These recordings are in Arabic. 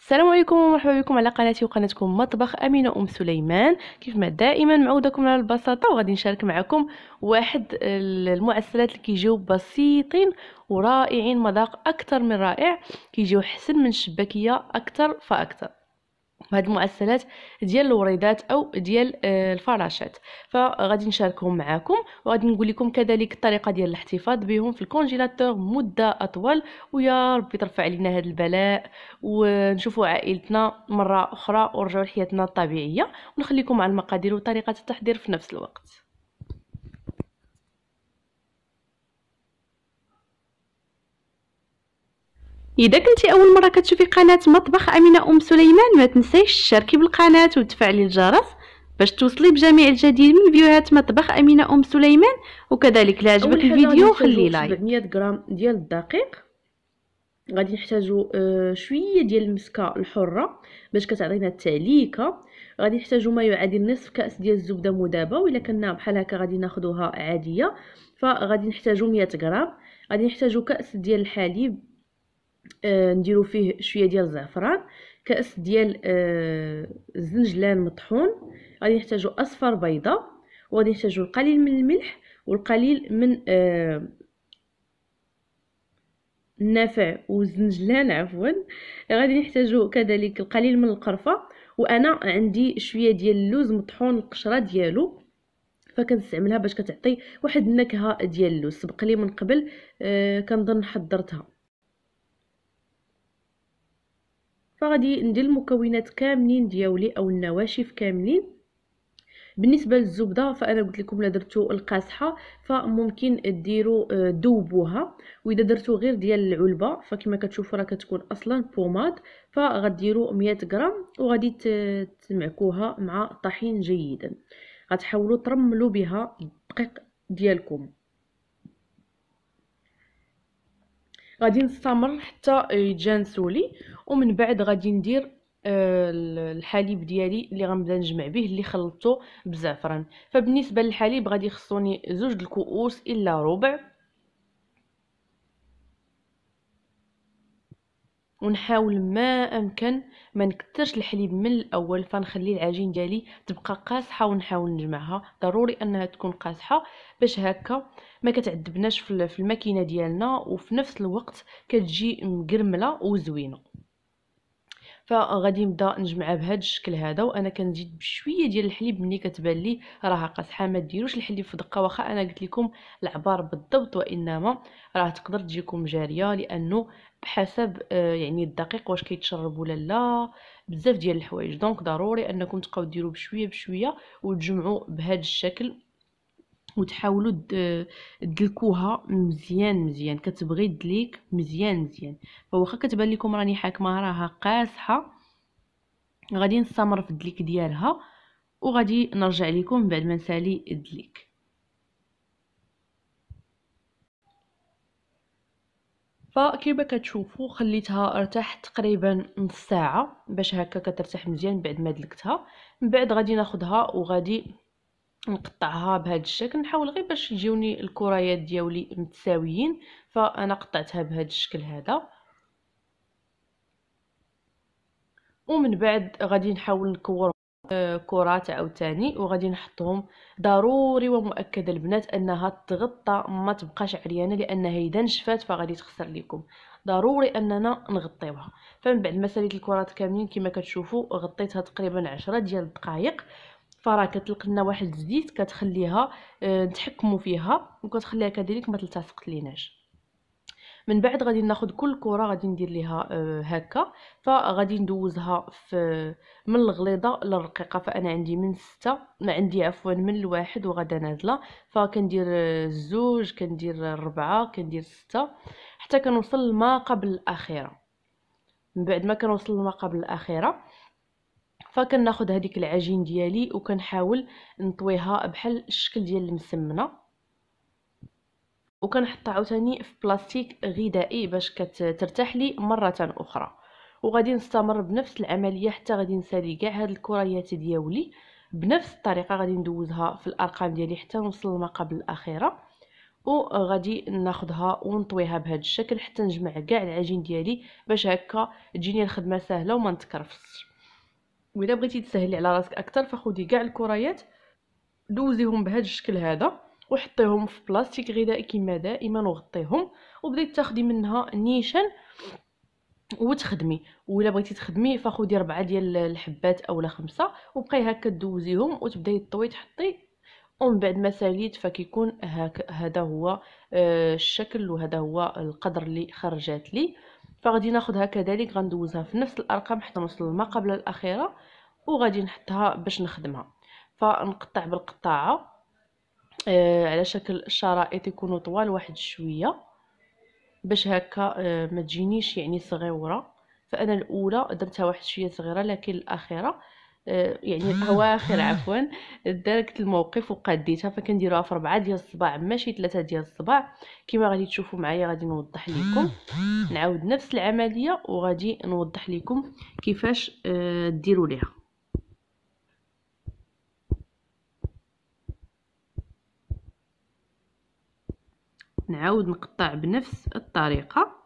السلام عليكم ومرحبا بكم على قناتي وقناتكم مطبخ امينه ام سليمان كيف ما دائما معودكم على البساطه وغادي نشارك معكم واحد المعسلات اللي كيجيو بسيطين ورائعين مذاق اكثر من رائع كيجيو حسن من الشباكيه اكثر فاكثر هاد المؤثلات ديال الوريدات او ديال آه، الفراشات فغادي نشاركهم معاكم وغادي نقول لكم كذلك الطريقه ديال الاحتفاظ بهم في الكونجيلاتور مده اطول ويا ربي ترفع علينا هاد البلاء ونشوفوا عائلتنا مره اخرى ونرجعوا لحياتنا الطبيعيه ونخليكم مع المقادير وطريقه التحضير في نفس الوقت اذا كنتي اول مره كتشوفي قناه مطبخ امينه ام سليمان ما تنسيش تشاركي بالقناه وتفعلي الجرس باش توصلي بجميع الجديد من فيديوهات مطبخ امينه ام سليمان وكذلك لا الفيديو خلي لايك 700 غرام ديال الدقيق غادي نحتاجو آه، شويه ديال المسكه الحره باش كتعطينا التعليكه غادي نحتاجو ما يعادل نصف كاس ديال الزبده مذابه و الا كنا بحال هكا غادي ناخذوها عاديه فغادي نحتاجو 100 غرام غادي نحتاجو كاس ديال الحليب آه، نديرو فيه شويه ديال الزعفران كاس ديال الزنجلان آه، مطحون غادي نحتاجو اصفر بيضه وغادي نحتاجو القليل من الملح والقليل من آه، النافع والزنجلان عفوا غادي نحتاجو كذلك القليل من القرفه وانا عندي شويه ديال اللوز مطحون القشره ديالو فكنستعملها باش كتعطي واحد النكهه ديال اللوز سبق لي من قبل آه كنظن حضرتها فغادي ندير المكونات كاملين ديالي او النواشف كاملين بالنسبه للزبده فانا قلت لكم الا درتو القاصحه فممكن ديروا آه، دوبوها واذا درتو غير ديال العلبه فكما كتشوفوا راه كتكون اصلا بوماد فغديروا 100 غرام وغادي تمعكوها مع طحين جيدا غتحاولوا ترملوا بها الدقيق ديالكم غادي نستمر حتى يتجانسوا لي ومن بعد غادي ندير آه، الحليب ديالي اللي غنبدا نجمع به اللي خلطته بزعفران فبالنسبه للحليب غادي يخصوني زوج الكؤوس الا ربع ونحاول ما امكن ما نكثرش الحليب من الاول فنخلي العجين ديالي تبقى قاصحه ونحاول نجمعها ضروري انها تكون قاصحه باش هكا ما كتعذبناش في الماكينه ديالنا وفي نفس الوقت كتجي مقرمله وزوينه فغادي نبدا نجمعها بهذا الشكل هذا وانا كنزيد بشويه ديال الحليب ملي كتبان لي راه قاصحه ما ديروش الحليب في دقه واخا انا قلت لكم العبار بالضبط وانما راه تقدر تجيكم جاريه لانه بحسب آه، يعني الدقيق واش كيتشرب ولا لا بزاف ديال الحوايج دونك ضروري انكم تبقاو ديروا بشويه بشويه وتجمعوا بهذا الشكل وتحاولوا تدلكوها مزيان مزيان كتبغي تدليك مزيان مزيان فواخا كتبان لكم راني حاكمه راها قاسحه غادي نستمر في الدليك ديالها وغادي نرجع لكم بعد ما نسالي الدليك فكيما كتشوفوا خليتها ارتاحت تقريبا نص ساعه باش هكا كترتاح مزيان بعد ما دلكتها من بعد غادي ناخدها وغادي نقطعها بهذا الشكل نحاول غير باش يجيوني الكريات ديالي متساويين فانا قطعتها بهذا الشكل هذا ومن بعد غادي نحاول نكور آه، كرات عاوتاني وغادي نحطهم ضروري ومؤكد البنات انها تغطى ما تبقاش عريانه لانها اذا نشفات فغادي تخسر لكم ضروري اننا نغطيوها فمن بعد ما ساليت الكرات كاملين كما كتشوفوا غطيتها تقريبا عشرة ديال الدقائق فراه كتلق لنا واحد الزيت كتخليها آه، نتحكموا فيها وكتخليها كذلك ما تلتصق ليناش من بعد غادي ناخذ كل كره غادي ندير ليها آه، هكا فغادي ندوزها في من الغليظه للرقيقه فانا عندي من ستة عندي عفوا من الواحد وغدا نازله فكندير آه، الزوج كندير الربعه كندير ستة حتى كنوصل ما قبل الاخيره من بعد ما كنوصل ما قبل الاخيره فكناخذ هذيك العجين ديالي وكنحاول نطويها بحال الشكل ديال المسمنه وكنحطها عاوتاني في بلاستيك غذائي باش كترتاح لي مره اخرى وغادي نستمر بنفس العمليه حتى غادي نسالي كاع هاد الكريات ديالي بنفس الطريقه غادي ندوزها في الارقام ديالي حتى نوصل لما قبل الاخيره وغادي ناخدها ونطويها بهذا الشكل حتى نجمع كاع العجين ديالي باش هكا تجيني الخدمه سهله وما نتكرفسش واذا بغيتي تسهلي على راسك اكثر فخدي كاع الكريات دوزيهم بهذا الشكل هذا وحطيهم في بلاستيك غذائي كما دائما وغطيهم وبدي تاخدي منها نيشان وتخدمي ولا بغيتي تخدمي فخدي ربعه ديال الحبات اولا خمسه وبقاي هكا دوزيهم وتبداي طوي تحطي ومن بعد ما ساليت فكيكون هك هذا هو آه، الشكل وهذا هو القدر اللي خرجت لي فغادي ناخدها كذلك غندوزها في نفس الارقام حتى نوصل لما قبل الاخيره وغادي نحطها باش نخدمها فنقطع بالقطاعه آه على شكل الشرائط يكونوا طوال واحد شويه باش هكا آه ما تجينيش يعني صغيره فانا الاولى درتها واحد شويه صغيره لكن الاخيره آه، يعني الاواخر آه. عفوا دارت الموقف وقديتها فكنديروها في 4 ديال الصباع ماشي 3 ديال الصباع كما غادي تشوفوا معايا غادي نوضح لكم نعاود نفس العمليه وغادي نوضح لكم كيفاش آه، ديروا ليها نعاود نقطع بنفس الطريقه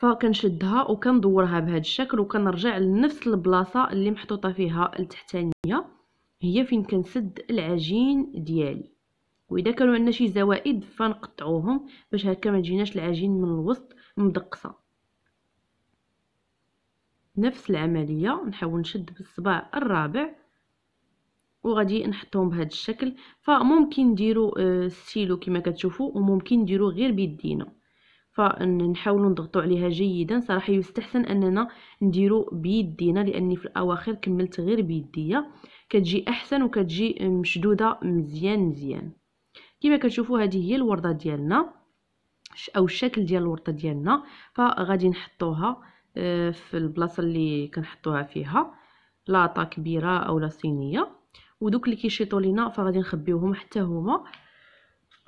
فكنشدها وكندورها بهذا الشكل وكنرجع لنفس البلاصه اللي محطوطه فيها التحتانيه هي فين كنسد العجين ديالي واذا كانوا عندنا شي زوائد فنقطعوهم باش هكا ما تجيناش العجين من الوسط مدقصه نفس العمليه نحاول نشد بالصباع الرابع وغادي نحطهم بهذا الشكل فممكن نديرو آه، ستيلو كما كتشوفوا وممكن نديرو غير بيدينا فنحاولوا نضغطوا عليها جيدا صراحه يستحسن اننا نديرو بيدينا لاني في الاواخر كملت غير بيديا كتجي احسن وكتجي مشدوده مزيان مزيان كما كتشوفوا هذه هي الورده ديالنا او الشكل ديال الورده ديالنا فغادي نحطوها آه، في البلاصه اللي كنحطوها فيها لاطه كبيره اولا صينيه ودوك اللي كيشيطوا لينا فغادي نخبيوهم حتى هما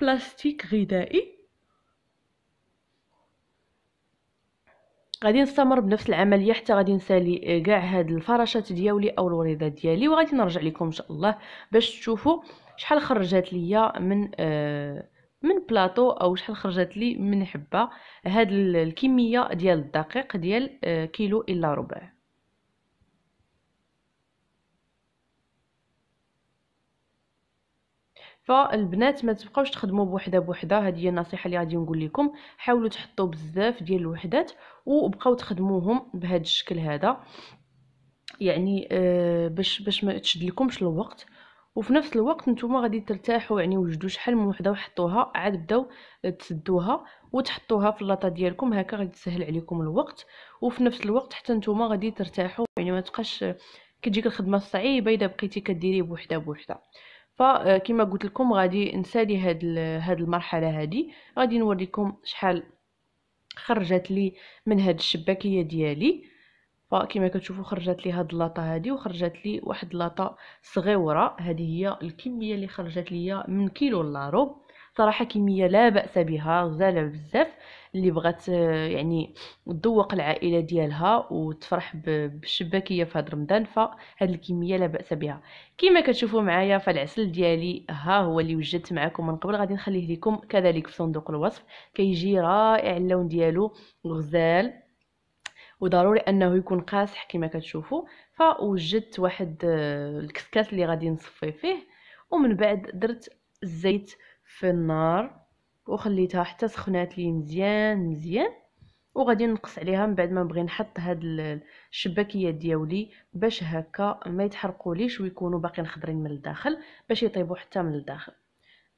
بلاستيك غذائي غادي نستمر بنفس العمليه حتى غادي نسالي آه، كاع هاد الفراشات ديالي او الوريضات ديالي وغادي نرجع لكم ان شاء الله باش تشوفوا شحال خرجات ليا من آه من بلاطو او شحال خرجت لي من حبه هاد الكميه ديال الدقيق ديال آه كيلو الا ربع فالبنات ما تبقاوش تخدموا بوحده بوحده هذه هي النصيحه اللي غادي نقول لكم حاولوا تحطوا بزاف ديال الوحدات وبقاو تخدموهم بهذا الشكل هذا يعني آه باش باش ما لكمش الوقت وفي نفس الوقت نتوما غادي ترتاحوا يعني وجدوا شحال من وحده وحطوها عاد بداو تسدوها وتحطوها في اللاطه ديالكم هكا غادي تسهل عليكم الوقت وفي نفس الوقت حتى نتوما غادي ترتاحوا يعني ما تبقاش كتجيك الخدمه صعيبه اذا بقيتي كديري بوحده بوحده فكما آه، قلت لكم غادي نسالي هاد هاد المرحله هادي غادي نوريكم شحال خرجت لي من هاد الشباكيه ديالي فكما كتشوفوا خرجت لي هاد اللاطه هادي وخرجت لي واحد اللاطه صغيره هذه هي الكميه اللي خرجت ليا من كيلو لارو صراحه كميه لا باس بها غزاله بزاف اللي بغات يعني تذوق العائله ديالها وتفرح بالشباكيه في هذا رمضان فهاد الكميه لا باس بها كما كتشوفوا معايا فالعسل ديالي ها هو اللي وجدت معكم من قبل غادي نخليه لكم كذلك في صندوق الوصف كيجي رائع اللون ديالو غزال وضروري انه يكون قاصح كما كتشوفوا فوجدت واحد الكسكاس اللي غادي نصفي فيه ومن بعد درت الزيت في النار وخليتها حتى سخنات لي مزيان مزيان وغادي نقص عليها من بعد ما نبغي نحط هاد الشباكيه ديالي باش هكا ما يتحرقوليش ويكونوا باقيين خضرين من الداخل باش يطيبوا حتى من الداخل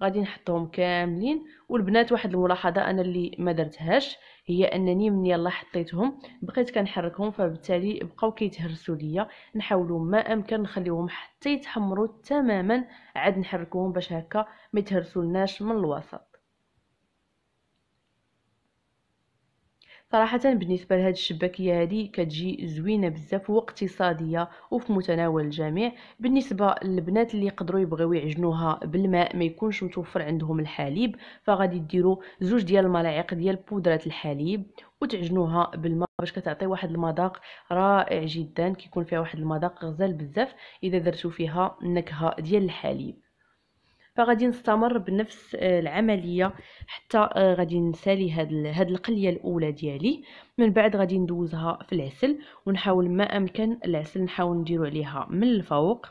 غادي نحطهم كاملين والبنات واحد الملاحظه انا اللي ما درتهاش هي انني من يلا حطيتهم بقيت كنحركهم فبالتالي بقاو كيتهرسوا ليا نحاولوا ما امكن نخليهم حتى يتحمروا تماما عاد نحركوهم باش هكا ما يتهرسولناش من الوسط صراحه بالنسبه لهاد الشباكيه هذه كتجي زوينه بزاف واقتصاديه وفي متناول الجميع بالنسبه للبنات اللي يقدروا يبغيو يعجنوها بالماء ما يكونش متوفر عندهم الحليب فغادي ديروا زوج ديال الملاعق ديال بودره الحليب وتعجنوها بالماء باش كتعطي واحد المذاق رائع جدا كيكون فيها واحد المذاق غزال بزاف اذا درتو فيها النكهه ديال الحليب فغادي نستمر بنفس آه، العمليه حتى آه، غادي نسالي هاد هاد القليه الاولى ديالي من بعد غادي ندوزها في العسل ونحاول ما امكن العسل نحاول نديرو عليها من الفوق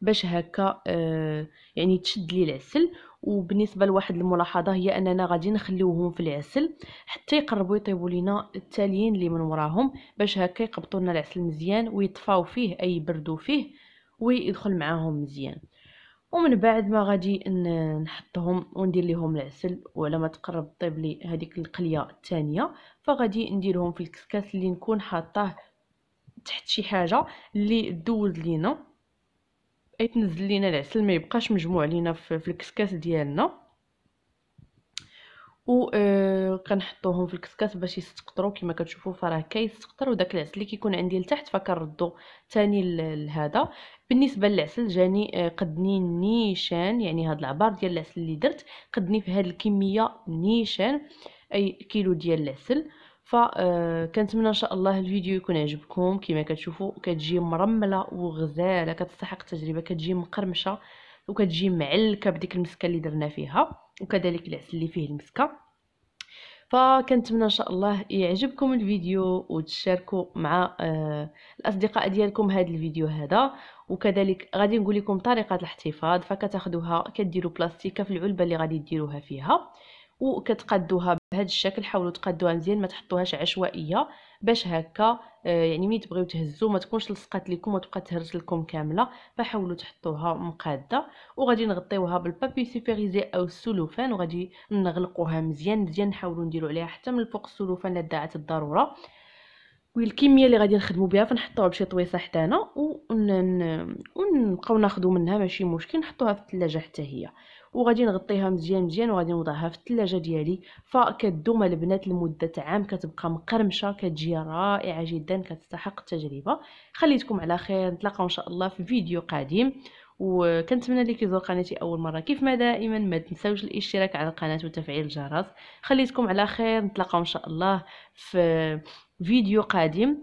باش هكا آه، يعني تشد لي العسل وبالنسبه لواحد الملاحظه هي اننا غادي نخليوهم في العسل حتى يقربوا يطيبوا لينا التاليين اللي من وراهم باش هكا يقبطوا لنا العسل مزيان ويطفاو فيه اي يبردوا فيه ويدخل معاهم مزيان ومن بعد ما غادي نحطهم وندير ليهم العسل وعلى ما تقرب طيب لي هذيك القليه الثانيه فغادي نديرهم في الكسكاس اللي نكون حاطاه تحت شي حاجه اللي دوز لينا اي تنزل لينا العسل ما يبقاش مجموع لينا في الكسكاس ديالنا و آه، كنحطوهم في الكسكاس باش يستقطروا كما كتشوفوا فراه كيستقطر وداك العسل اللي كيكون عندي لتحت فكنردو ثاني لهذا بالنسبه للعسل جاني آه، قدني نيشان يعني هاد العبار ديال العسل اللي درت قدني في هاد الكميه نيشان اي كيلو ديال العسل فكنتمنى آه، ان شاء الله الفيديو يكون عجبكم كما كتشوفوا كتجي مرمله وغزاله كتستحق التجربه كتجي مقرمشه وكتجي معلكه بديك المسكه اللي درنا فيها وكذلك العسل اللي فيه المسكه فكنتمنى ان شاء الله يعجبكم الفيديو وتشاركوا مع آه، الاصدقاء ديالكم هذا الفيديو هذا وكذلك غادي نقول لكم طريقه الاحتفاظ فكتاخذوها كديروا بلاستيكه في العلبه اللي غادي ديروها فيها وكتقادوها بهذا الشكل حاولوا تقادوها مزيان ما تحطوهاش عشوائيه باش هكا آه، يعني ملي تبغيو تهزوا ما تكونش لصقات لكم وتبقى تهرج لكم كامله فحاولوا تحطوها مقاده وغادي نغطيوها بالبابي سوبيريزي او السلوفان وغادي نغلقوها مزيان مزيان نحاولوا نديروا عليها حتى من فوق السلوفان لداعه الضروره والكميه اللي غادي نخدمو بها فنحطوها بشي طويصه حتى هنا ونبقاو ناخذوا منها ماشي مشكل نحطوها في الثلاجه حتى هي وغادي نغطيها مزيان مزيان وغادي نوضعها في الثلاجه ديالي فكدوم البنات لمده عام كتبقى مقرمشه كتجي رائعه جدا كتستحق التجربه خليتكم على خير نتلاقاو ان شاء الله في فيديو قادم وكنتمنى اللي يزور قناتي اول مره كيف ما دائما ما تنساوش الاشتراك على القناه وتفعيل الجرس خليتكم على خير نتلاقاو ان شاء الله في فيديو قادم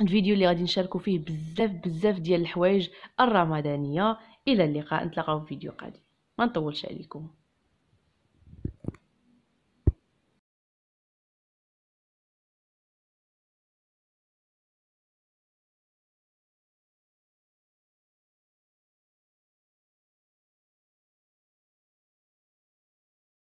الفيديو اللي غادي نشاركوا فيه بزاف بزاف ديال الحوايج الرمضانيه الى اللقاء نتلاقاو في فيديو قادم ما نطولش عليكم